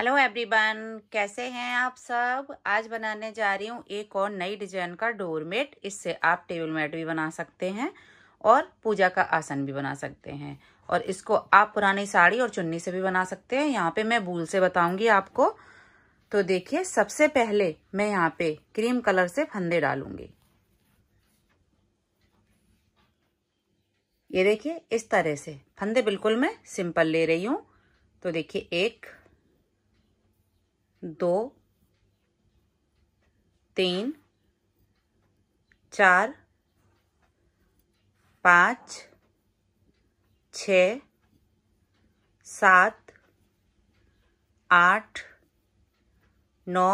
hello everyone कैसे हैं आप सब आज बनाने जा रही हूँ एक और नई डिजाइन का डोरमेट इससे आप टेबल मैट भी बना सकते हैं और पूजा का आसन भी बना सकते हैं और इसको आप पुरानी साड़ी और चुन्नी से भी बना सकते हैं यहाँ पे मैं भूल से बताऊंगी आपको तो देखिए सबसे पहले मैं यहाँ पे क्रीम कलर से फंदे डालूंगी ये देखिए इस तरह से फंदे बिल्कुल मैं सिंपल ले रही हूँ तो देखिए एक दो तीन चार पाँच छ सात आठ नौ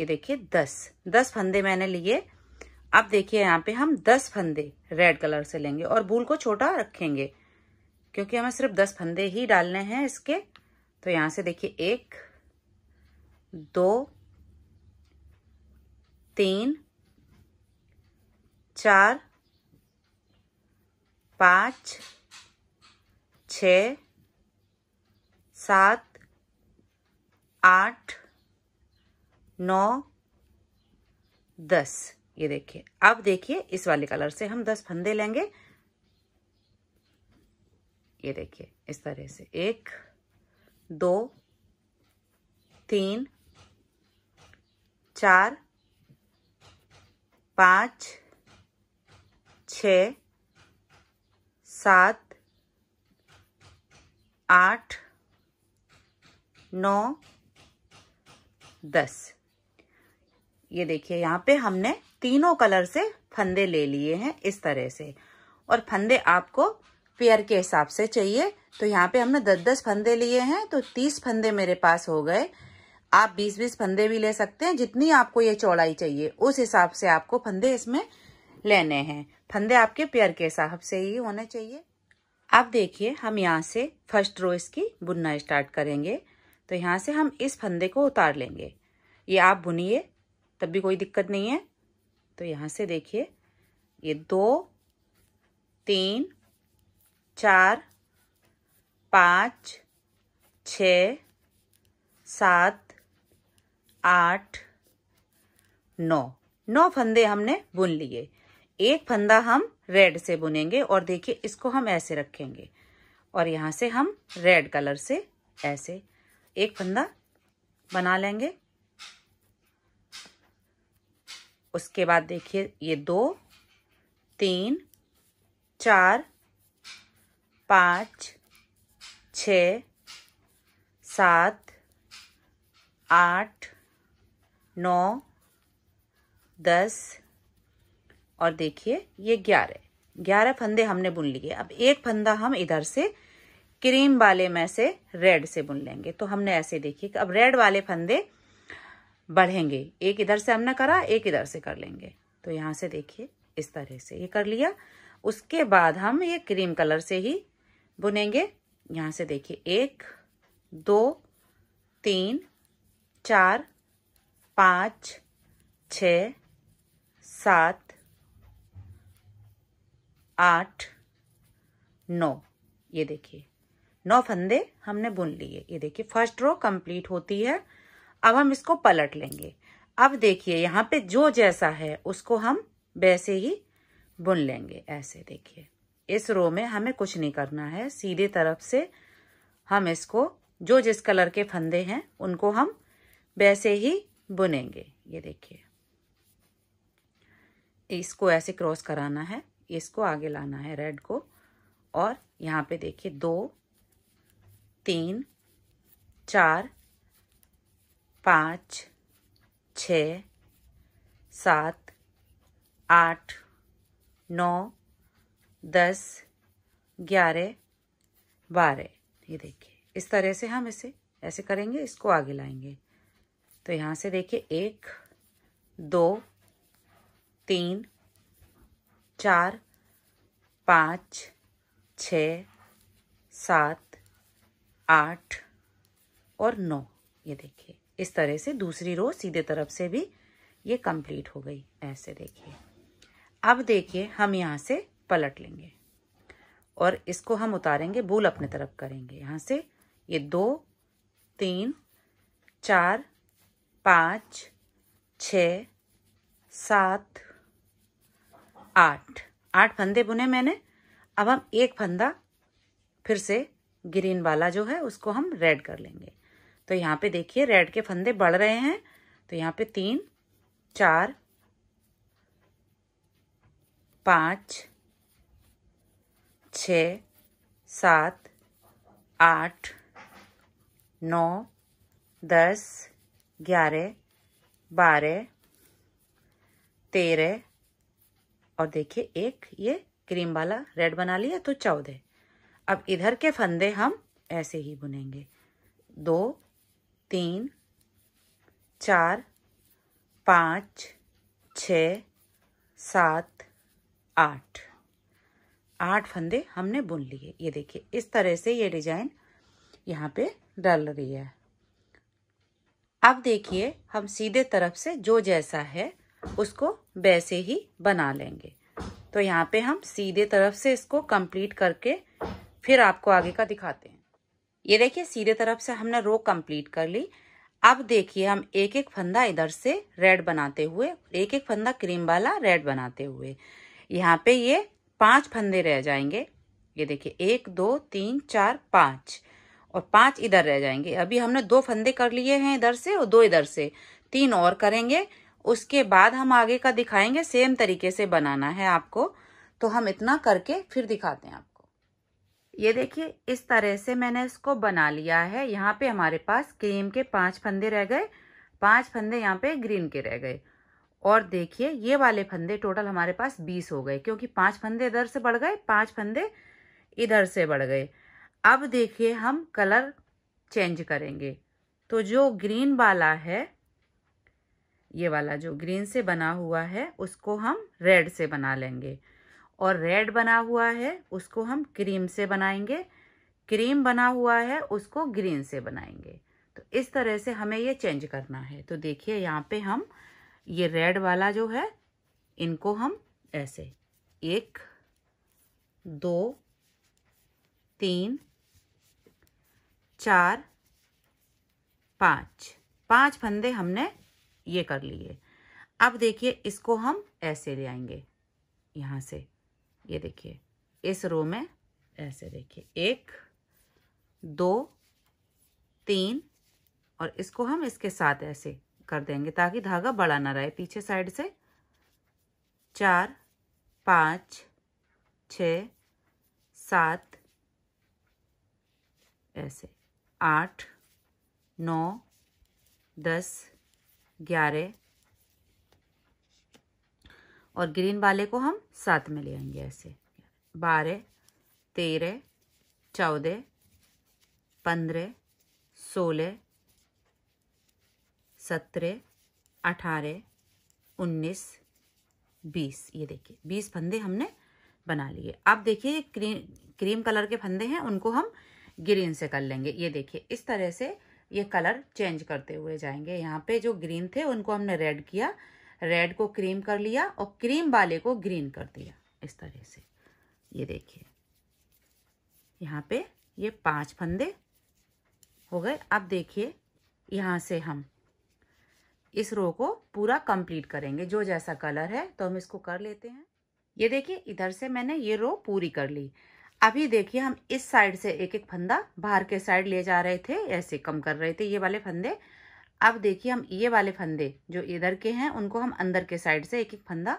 ये देखिए दस दस फंदे मैंने लिए अब देखिए यहाँ पे हम दस फंदे रेड कलर से लेंगे और भूल को छोटा रखेंगे क्योंकि हमें सिर्फ दस फंदे ही डालने हैं इसके तो यहां से देखिए एक दो तीन चार पाँच छ सात आठ नौ दस ये देखिए अब देखिए इस वाले कलर से हम दस फंदे लेंगे ये देखिए इस तरह से एक दो तीन चार पाँच छ सात आठ नौ दस ये देखिए यहाँ पे हमने तीनों कलर से फंदे ले लिए हैं इस तरह से और फंदे आपको पेयर के हिसाब से चाहिए तो यहाँ पे हमने दस दस फंदे लिए हैं तो तीस फंदे मेरे पास हो गए आप बीस बीस फंदे भी ले सकते हैं जितनी आपको ये चौड़ाई चाहिए उस हिसाब से आपको फंदे इसमें लेने हैं फंदे आपके पेयर के हिसाब से ही होने चाहिए अब देखिए हम यहाँ से फर्स्ट रो इसकी बुनना स्टार्ट करेंगे तो यहाँ से हम इस फंदे को उतार लेंगे ये आप बुनिए तब भी कोई दिक्कत नहीं है तो यहाँ से देखिए ये दो तीन चार पाँच छ सात आठ नौ नौ फंदे हमने बुन लिए एक फंदा हम रेड से बुनेंगे और देखिए इसको हम ऐसे रखेंगे और यहाँ से हम रेड कलर से ऐसे एक फंदा बना लेंगे उसके बाद देखिए ये दो तीन चार पाँच छ सात आठ नौ दस और देखिए ये ग्यारह ग्यारह फंदे हमने बुन लिए अब एक फंदा हम इधर से क्रीम वाले में से रेड से बुन लेंगे तो हमने ऐसे देखिए अब रेड वाले फंदे बढ़ेंगे एक इधर से हमने करा एक इधर से कर लेंगे तो यहाँ से देखिए इस तरह से ये कर लिया उसके बाद हम ये क्रीम कलर से ही बुनेंगे यहाँ से देखिए एक दो तीन चार पाँच छ सात आठ नौ ये देखिए नौ फंदे हमने बुन लिए ये देखिए फर्स्ट रो कंप्लीट होती है अब हम इसको पलट लेंगे अब देखिए यहाँ पे जो जैसा है उसको हम वैसे ही बुन लेंगे ऐसे देखिए इस रो में हमें कुछ नहीं करना है सीधे तरफ से हम इसको जो जिस कलर के फंदे हैं उनको हम वैसे ही बुनेंगे ये देखिए इसको ऐसे क्रॉस कराना है इसको आगे लाना है रेड को और यहाँ पे देखिए दो तीन चार पाँच छ सात आठ नौ दस ग्यारह बारह ये देखिए इस तरह से हम इसे ऐसे करेंगे इसको आगे लाएंगे तो यहाँ से देखिए एक दो तीन चार पाँच छ सात आठ और नौ ये देखिए इस तरह से दूसरी रो सीधे तरफ से भी ये कंप्लीट हो गई ऐसे देखिए अब देखिए हम यहाँ से पलट लेंगे और इसको हम उतारेंगे बूल अपने तरफ करेंगे यहाँ से ये दो तीन चार पाँच छ सात आठ आठ फंदे बुने मैंने अब हम एक फंदा फिर से ग्रीन वाला जो है उसको हम रेड कर लेंगे तो यहाँ पे देखिए रेड के फंदे बढ़ रहे हैं तो यहाँ पे तीन चार पाँच छ सात आठ नौ दस ग्यारह बारह तेरह और देखिए एक ये क्रीम वाला रेड बना लिया तो चौदह अब इधर के फंदे हम ऐसे ही बुनेंगे दो तीन चार पाँच छ सात आठ आठ फंदे हमने बुन लिए ये देखिए इस तरह से ये डिजाइन यहाँ पे डल रही है अब देखिए हम सीधे तरफ से जो जैसा है उसको वैसे ही बना लेंगे तो यहाँ पे हम सीधे तरफ से इसको कंप्लीट करके फिर आपको आगे का दिखाते हैं ये देखिए सीधे तरफ से हमने रो कंप्लीट कर ली अब देखिए हम एक एक फंदा इधर से रेड बनाते हुए एक एक फंदा क्रीम वाला रेड बनाते हुए यहाँ पे ये पांच फंदे रह जाएंगे ये देखिए एक दो तीन चार पांच और पांच इधर रह जाएंगे अभी हमने दो फंदे कर लिए हैं इधर से और दो इधर से तीन और करेंगे उसके बाद हम आगे का दिखाएंगे सेम तरीके से बनाना है आपको तो हम इतना करके फिर दिखाते हैं आपको ये देखिए इस तरह से मैंने इसको बना लिया है यहाँ पे हमारे पास क्रीम के पांच फंदे रह गए पांच फंदे यहाँ पे ग्रीन के रह गए और देखिए ये वाले फंदे टोटल हमारे पास बीस हो गए क्योंकि पांच फंदे इधर से बढ़ गए पांच फंदे इधर से बढ़ गए अब देखिए हम कलर चेंज करेंगे तो जो ग्रीन वाला है ये वाला जो ग्रीन से बना हुआ है उसको हम रेड से बना लेंगे और रेड बना हुआ है उसको हम क्रीम से बनाएंगे क्रीम बना हुआ है उसको ग्रीन से बनाएंगे तो इस तरह से हमें ये चेंज करना है तो देखिए यहाँ पे हम ये रेड वाला जो है इनको हम ऐसे एक दो तीन चार पाँच पांच फंदे हमने ये कर लिए अब देखिए इसको हम ऐसे ले आएंगे यहाँ से ये देखिए इस रो में ऐसे देखिए एक दो तीन और इसको हम इसके साथ ऐसे कर देंगे ताकि धागा बड़ा ना रहे पीछे साइड से चार पाँच छ सात ऐसे आठ नौ दस ग्यारह और ग्रीन वाले को हम सात में ले आएंगे ऐसे बारह तेरह चौदह पंद्रह सोलह सत्रह अठारह उन्नीस बीस ये देखिए बीस फंदे हमने बना लिए अब देखिए क्रीम क्रीम कलर के फंदे हैं उनको हम ग्रीन से कर लेंगे ये देखिए इस तरह से ये कलर चेंज करते हुए जाएंगे यहाँ पे जो ग्रीन थे उनको हमने रेड किया रेड को क्रीम कर लिया और क्रीम वाले को ग्रीन कर दिया इस तरह से ये देखिए यहाँ पे ये पांच फंदे हो गए अब देखिए यहाँ से हम इस रो को पूरा कंप्लीट करेंगे जो जैसा कलर है तो हम इसको कर लेते हैं ये देखिए इधर से मैंने ये रो पूरी कर ली अभी देखिए हम इस साइड से एक एक फंदा बाहर के साइड ले जा रहे थे ऐसे कम कर रहे थे ये वाले फंदे अब देखिए हम ये वाले फंदे जो इधर के हैं उनको हम अंदर के साइड से एक एक फंदा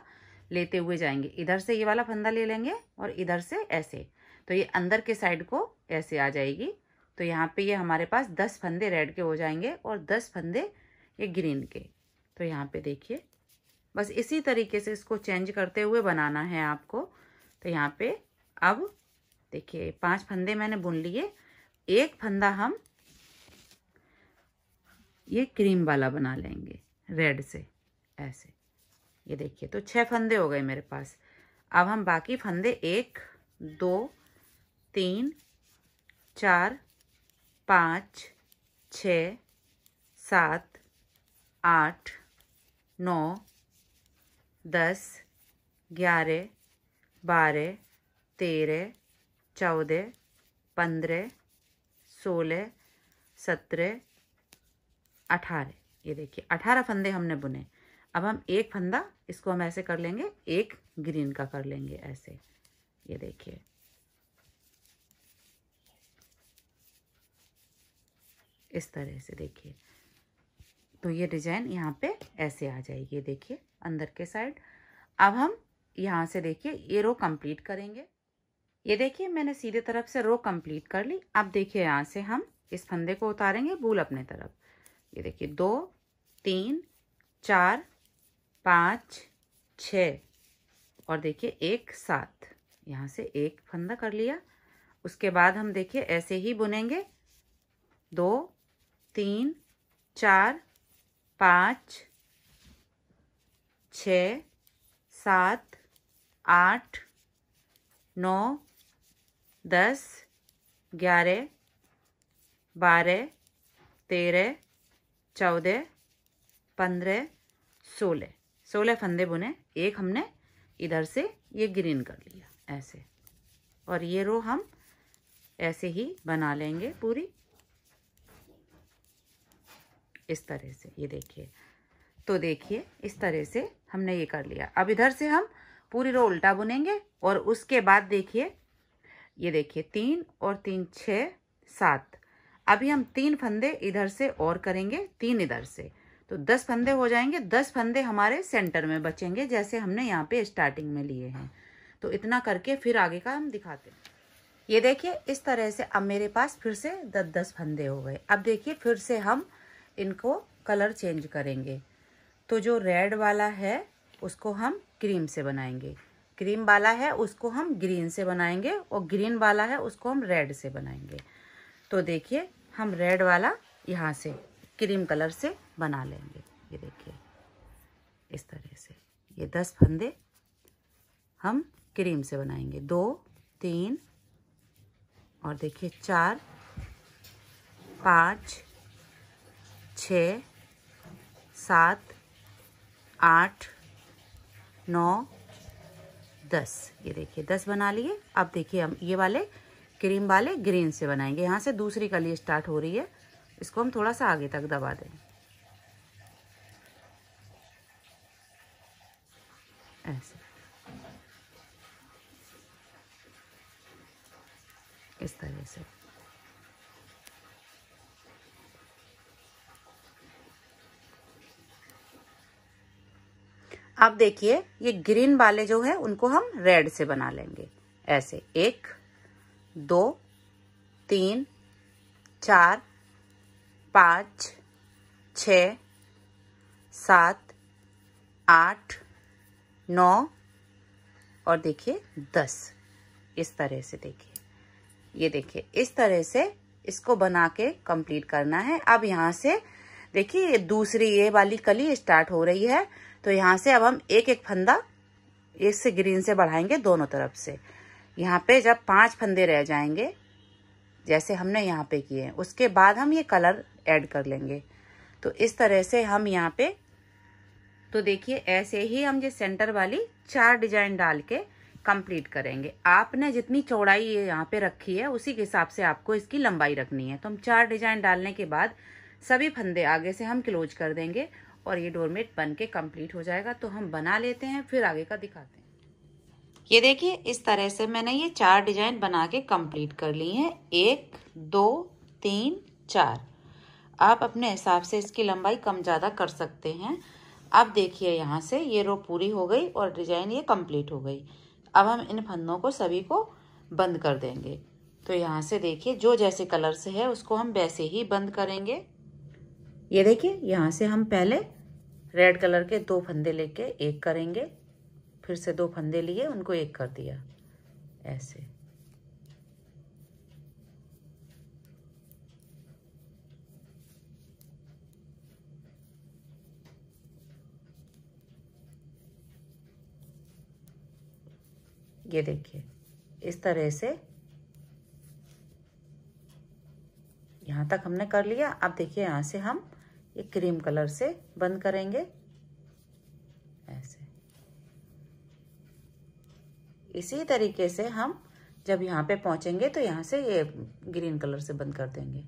लेते हुए जाएंगे इधर से ये वाला फंदा ले लेंगे और इधर से ऐसे तो ये अंदर के साइड को ऐसे आ जाएगी तो यहाँ पे ये हमारे पास दस फंदे रेड के हो जाएंगे और दस फंदे ये ग्रीन के तो यहाँ पे देखिए बस इसी तरीके से इसको चेंज करते हुए बनाना है आपको तो यहाँ पे अब देखिए पांच फंदे मैंने बुन लिए एक फंदा हम ये क्रीम वाला बना लेंगे रेड से ऐसे ये देखिए तो छह फंदे हो गए मेरे पास अब हम बाकी फंदे एक दो तीन चार पाँच छ सात आठ नौ दस ग्यारह बारह तेरह चौदह पंद्रह सोलह सत्रह अठारह ये देखिए अठारह फंदे हमने बुने अब हम एक फंदा इसको हम ऐसे कर लेंगे एक ग्रीन का कर लेंगे ऐसे ये देखिए इस तरह से देखिए तो ये डिजाइन यहाँ पे ऐसे आ जाएगी देखिए अंदर के साइड अब हम यहाँ से देखिए ये रो कंप्लीट करेंगे ये देखिए मैंने सीधे तरफ से रो कंप्लीट कर ली अब देखिए यहाँ से हम इस फंदे को उतारेंगे भूल अपने तरफ ये देखिए दो तीन चार पाँच छ और देखिए एक सात यहाँ से एक फंदा कर लिया उसके बाद हम देखिए ऐसे ही बुनेंगे दो तीन चार पाँच छ सात आठ नौ दस ग्यारह बारह तेरह चौदह पंद्रह सोलह सोलह फंदे बुने एक हमने इधर से ये ग्रीन कर लिया ऐसे और ये रो हम ऐसे ही बना लेंगे पूरी इस तरह से ये देखिए तो देखिए इस तरह से हमने ये कर लिया अब इधर से हम पूरी रो उल्टा बुनेंगे और उसके बाद देखिए ये देखिए तीन और तीन छ सात अभी हम तीन फंदे इधर से और करेंगे तीन इधर से तो दस फंदे हो जाएंगे दस फंदे हमारे सेंटर में बचेंगे जैसे हमने यहाँ पे स्टार्टिंग में लिए हैं तो इतना करके फिर आगे का हम दिखाते हैं ये देखिए इस तरह से अब मेरे पास फिर से दस दस फंदे हो गए अब देखिए फिर से हम इनको कलर चेंज करेंगे तो जो रेड वाला है उसको हम क्रीम से बनाएंगे क्रीम वाला है उसको हम ग्रीन से बनाएंगे और ग्रीन वाला है उसको हम रेड से बनाएंगे तो देखिए हम रेड वाला यहाँ से क्रीम कलर से बना लेंगे ये देखिए इस तरह से ये दस फंदे हम क्रीम से बनाएंगे दो तीन और देखिए चार पाँच छ सात आठ नौ दस ये देखिए दस बना लिए अब देखिए हम ये वाले क्रीम वाले ग्रीन से बनाएंगे यहाँ से दूसरी कली स्टार्ट हो रही है इसको हम थोड़ा सा आगे तक दबा दें ऐसे इस तरह से अब देखिए ये ग्रीन वाले जो है उनको हम रेड से बना लेंगे ऐसे एक दो तीन चार पाँच छ सात आठ नौ और देखिए दस इस तरह से देखिए ये देखिए इस तरह से इसको बना के कंप्लीट करना है अब यहाँ से देखिए दूसरी ये वाली कली स्टार्ट हो रही है तो यहाँ से अब हम एक एक फंदा इस ग्रीन से बढ़ाएंगे दोनों तरफ से यहाँ पे जब पांच फंदे रह जाएंगे जैसे हमने यहाँ पे किए उसके बाद हम ये कलर ऐड कर लेंगे तो इस तरह से हम यहाँ पे तो देखिए ऐसे ही हम ये सेंटर वाली चार डिजाइन डाल के कंप्लीट करेंगे आपने जितनी चौड़ाई ये यहाँ पे रखी है उसी के हिसाब से आपको इसकी लंबाई रखनी है तो हम चार डिजाइन डालने के बाद सभी फंदे आगे से हम क्लोज कर देंगे और ये डोरमेट बन के कम्प्लीट हो जाएगा तो हम बना लेते हैं फिर आगे का दिखाते हैं ये देखिए इस तरह से मैंने ये चार डिजाइन बना के कंप्लीट कर ली हैं एक दो तीन चार आप अपने हिसाब से इसकी लंबाई कम ज़्यादा कर सकते हैं अब देखिए यहाँ से ये रो पूरी हो गई और डिजाइन ये कम्प्लीट हो गई अब हम इन फंदों को सभी को बंद कर देंगे तो यहाँ से देखिए जो जैसे कलर से है उसको हम वैसे ही बंद करेंगे ये देखिए यहाँ से हम पहले रेड कलर के दो फंदे लेके एक करेंगे फिर से दो फंदे लिए उनको एक कर दिया ऐसे ये देखिए इस तरह से यहाँ तक हमने कर लिया अब देखिए यहाँ से हम ये क्रीम कलर से बंद करेंगे ऐसे इसी तरीके से हम जब यहाँ पे पहुंचेंगे तो यहाँ से ये ग्रीन कलर से बंद कर देंगे